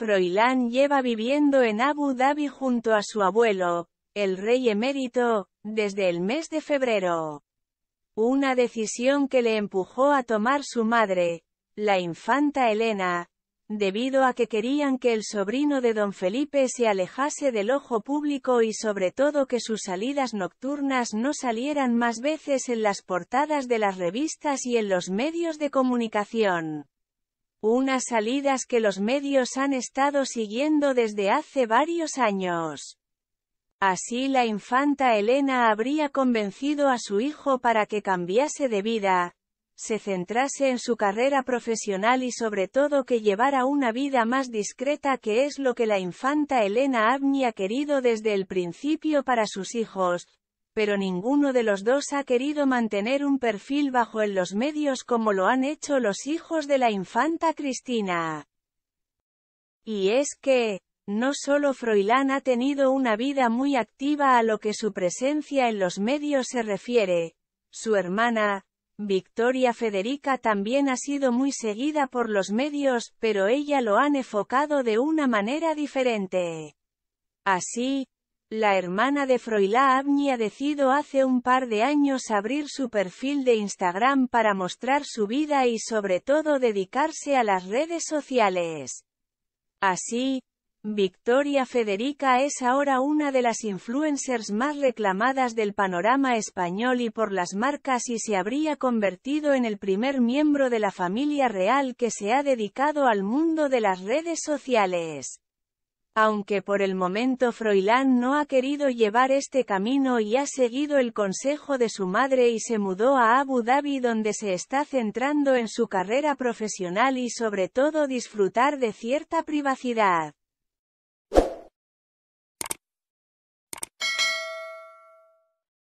Froilán lleva viviendo en Abu Dhabi junto a su abuelo, el rey emérito, desde el mes de febrero. Una decisión que le empujó a tomar su madre, la infanta Elena, debido a que querían que el sobrino de don Felipe se alejase del ojo público y sobre todo que sus salidas nocturnas no salieran más veces en las portadas de las revistas y en los medios de comunicación unas salidas que los medios han estado siguiendo desde hace varios años. Así la infanta Elena habría convencido a su hijo para que cambiase de vida, se centrase en su carrera profesional y sobre todo que llevara una vida más discreta que es lo que la infanta Elena Abni ha querido desde el principio para sus hijos, pero ninguno de los dos ha querido mantener un perfil bajo en los medios como lo han hecho los hijos de la infanta Cristina. Y es que, no solo Froilán ha tenido una vida muy activa a lo que su presencia en los medios se refiere, su hermana, Victoria Federica también ha sido muy seguida por los medios, pero ella lo han enfocado de una manera diferente. Así, la hermana de Froilá Abni ha decidido hace un par de años abrir su perfil de Instagram para mostrar su vida y sobre todo dedicarse a las redes sociales. Así, Victoria Federica es ahora una de las influencers más reclamadas del panorama español y por las marcas y se habría convertido en el primer miembro de la familia real que se ha dedicado al mundo de las redes sociales. Aunque por el momento Froilán no ha querido llevar este camino y ha seguido el consejo de su madre y se mudó a Abu Dhabi donde se está centrando en su carrera profesional y sobre todo disfrutar de cierta privacidad.